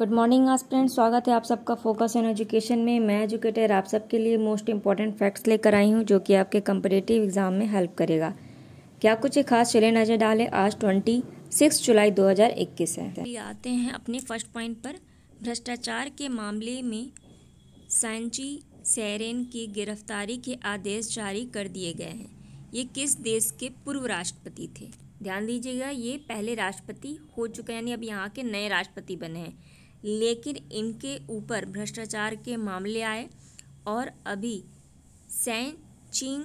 good morning आज friends स्वागत है आप सबका फोकस ऑन एजुकेशन में मैं एजुकेटर आप सबके लिए मोस्ट इंपॉर्टेंट फैक्ट्स लेकर आई हूँ जो कि आपके कंपिटेटिव एग्जाम में हेल्प करेगा क्या कुछ एक खास चले नज़र डाले आज ट्वेंटी सिक्स जुलाई दो हजार इक्कीस है आते हैं अपने फर्स्ट पॉइंट पर भ्रष्टाचार के मामले में सांची सैरेन की गिरफ्तारी के आदेश जारी कर दिए गए हैं ये किस देश के पूर्व राष्ट्रपति थे ध्यान दीजिएगा ये पहले राष्ट्रपति हो चुके हैं यानी अब यहाँ के नए राष्ट्रपति बने हैं लेकिन इनके ऊपर भ्रष्टाचार के मामले आए और अभी सैन चिंग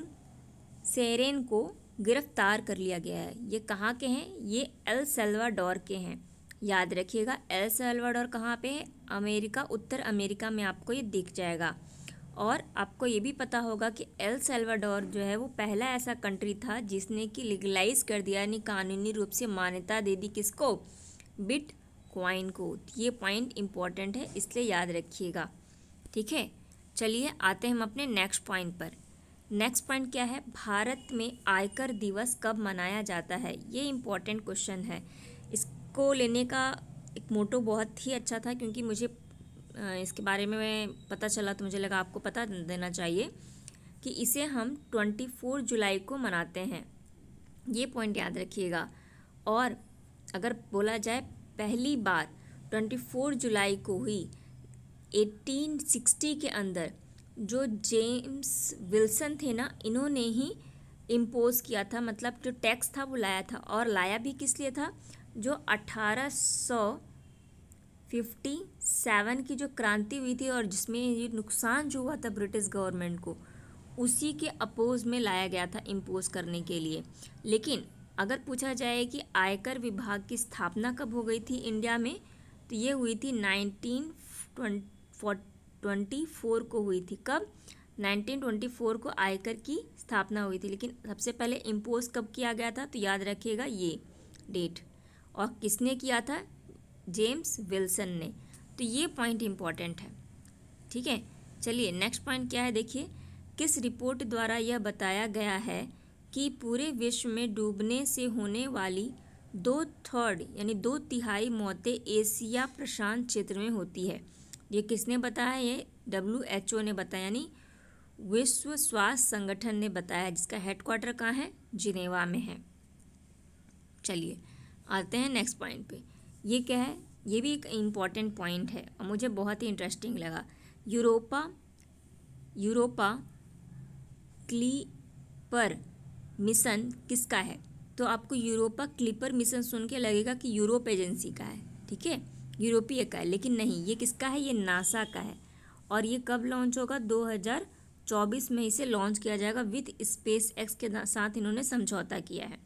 सेरेन को गिरफ्तार कर लिया गया है ये कहाँ के हैं ये एल सेल्वाडोर के हैं याद रखिएगा एल सेल्वाडोर कहाँ पे है अमेरिका उत्तर अमेरिका में आपको ये दिख जाएगा और आपको ये भी पता होगा कि एल सेल्वाडोर जो है वो पहला ऐसा कंट्री था जिसने कि लीगलाइज कर दिया यानी कानूनी रूप से मान्यता दे दी किसको बिट क्वाइन को ये पॉइंट इम्पॉर्टेंट है इसलिए याद रखिएगा ठीक है चलिए आते हैं हम अपने नेक्स्ट पॉइंट पर नेक्स्ट पॉइंट क्या है भारत में आयकर दिवस कब मनाया जाता है ये इम्पॉर्टेंट क्वेश्चन है इसको लेने का एक मोटो बहुत ही अच्छा था क्योंकि मुझे इसके बारे में मैं पता चला तो मुझे लगा आपको पता देना चाहिए कि इसे हम 24 जुलाई को मनाते हैं ये पॉइंट याद रखिएगा और अगर बोला जाए पहली बार 24 जुलाई को हुई 1860 के अंदर जो जेम्स विल्सन थे ना इन्होंने ही इम्पोज किया था मतलब जो टैक्स था वो लाया था और लाया भी किस लिए था जो 1857 की जो क्रांति हुई थी और जिसमें ये नुकसान जो हुआ था ब्रिटिश गवर्नमेंट को उसी के अपोज में लाया गया था इम्पोज करने के लिए लेकिन अगर पूछा जाए कि आयकर विभाग की स्थापना कब हो गई थी इंडिया में तो ये हुई थी नाइनटीन ट्वेंटी फोर को हुई थी कब 1924 को आयकर की स्थापना हुई थी लेकिन सबसे पहले इम्पोज कब किया गया था तो याद रखिएगा ये डेट और किसने किया था जेम्स विल्सन ने तो ये पॉइंट इम्पॉर्टेंट है ठीक है चलिए नेक्स्ट पॉइंट क्या है देखिए किस रिपोर्ट द्वारा यह बताया गया है कि पूरे विश्व में डूबने से होने वाली दो थर्ड यानी दो तिहाई मौतें एशिया प्रशांत क्षेत्र में होती है ये किसने बताया ये डब्ल्यू एच ओ ने बताया यानी विश्व स्वास्थ्य संगठन ने बताया जिसका हेडक्वार्टर कहाँ है जिनेवा में है चलिए आते हैं नेक्स्ट पॉइंट पे ये क्या है ये भी एक इम्पॉर्टेंट पॉइंट है और मुझे बहुत ही इंटरेस्टिंग लगा यूरोपा यूरोपा क्ली पर मिशन किसका है तो आपको यूरोपा क्लिपर मिशन सुन के लगेगा कि यूरोप एजेंसी का है ठीक है यूरोपीय का है लेकिन नहीं ये किसका है ये नासा का है और ये कब लॉन्च होगा 2024 में इसे लॉन्च किया जाएगा विथ स्पेस एक्स के साथ इन्होंने समझौता किया है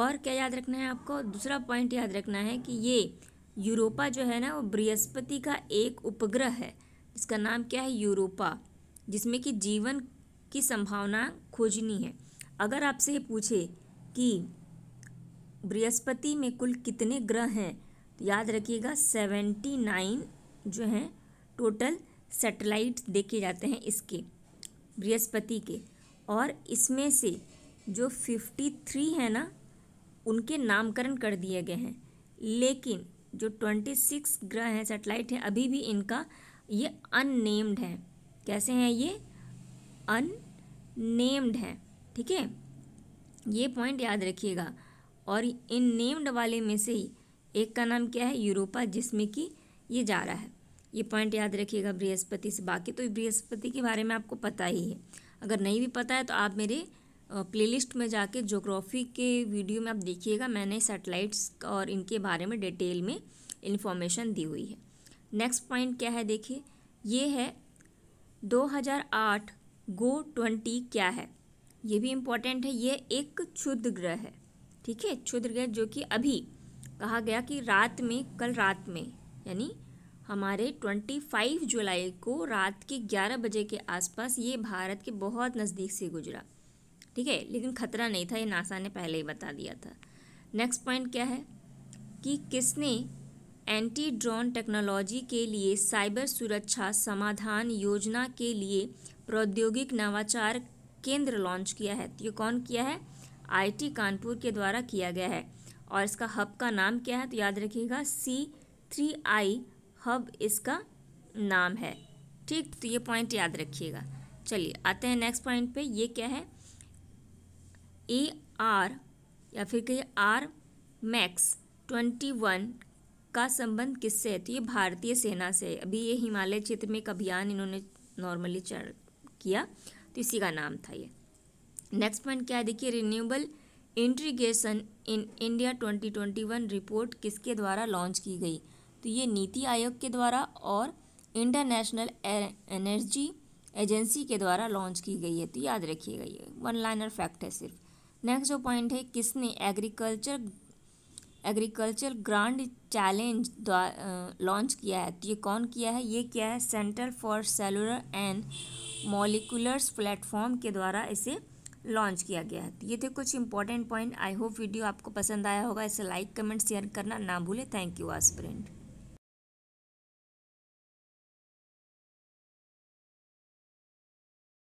और क्या याद रखना है आपको दूसरा पॉइंट याद रखना है कि ये यूरोपा जो है ना वो बृहस्पति का एक उपग्रह है जिसका नाम क्या है यूरोपा जिसमें कि जीवन की संभावना खोजनी है अगर आपसे ये पूछे कि बृहस्पति में कुल कितने ग्रह हैं तो याद रखिएगा सेवेंटी नाइन जो हैं टोटल सेटेलाइट देखे जाते हैं इसके बृहस्पति के और इसमें से जो फिफ्टी थ्री है ना उनके नामकरण कर दिए गए हैं लेकिन जो ट्वेंटी सिक्स ग्रह हैं सेटेलाइट हैं अभी भी इनका ये अननेम्ड है कैसे हैं ये अननेम्ड है ठीक है ये पॉइंट याद रखिएगा और इन नेम्ड वाले में से ही एक का नाम क्या है यूरोपा जिसमें कि ये जा रहा है ये पॉइंट याद रखिएगा बृहस्पति से बाकी तो बृहस्पति के बारे में आपको पता ही है अगर नहीं भी पता है तो आप मेरे प्लेलिस्ट में जाके जोग्राफी के वीडियो में आप देखिएगा मैंने सेटेलाइट्स और इनके बारे में डिटेल में इन्फॉर्मेशन दी हुई है नेक्स्ट पॉइंट क्या है देखिए ये है 2008 गो ट्वेंटी क्या है ये भी इम्पोर्टेंट है ये एक क्षुद्र ग्रह है ठीक है क्षुद्र ग्रह जो कि अभी कहा गया कि रात में कल रात में यानी हमारे 25 जुलाई को रात के 11 बजे के आसपास ये भारत के बहुत नज़दीक से गुजरा ठीक है लेकिन खतरा नहीं था ये नासा ने पहले ही बता दिया था नेक्स्ट पॉइंट क्या है कि किसने एंटी ड्रोन टेक्नोलॉजी के लिए साइबर सुरक्षा समाधान योजना के लिए प्रौद्योगिक नवाचार केंद्र लॉन्च किया है तो ये कौन किया है आईटी कानपुर के द्वारा किया गया है और इसका हब का नाम क्या है तो याद रखिएगा सी थ्री आई हब इसका नाम है ठीक तो ये पॉइंट याद रखिएगा चलिए आते हैं नेक्स्ट पॉइंट पे ये क्या है ए आर या फिर कहिए आर मैक्स ट्वेंटी वन का संबंध किससे है तो ये भारतीय सेना से है अभी ये हिमालय क्षेत्र में एक अभियान इन्होंने नॉर्मली चल किया तो इसी का नाम था ये नेक्स्ट पॉइंट क्या है देखिए renewable integration in India 2021 report किसके द्वारा लॉन्च की गई तो ये नीति आयोग के द्वारा और इंटरनेशनल एनर्जी एजेंसी के द्वारा लॉन्च की गई है तो याद रखिएगा ये वन लाइनर फैक्ट है सिर्फ नेक्स्ट जो पॉइंट है किसने agriculture agriculture grand challenge launch किया है तो ये कौन किया है ये क्या है centre for cellular and molecular platform के द्वारा इसे लॉन्च किया गया है तो ये थे कुछ important point I hope video आपको पसंद आया होगा इसे लाइक कमेंट शेयर करना ना भूलें थैंक यू आस्प्रेंट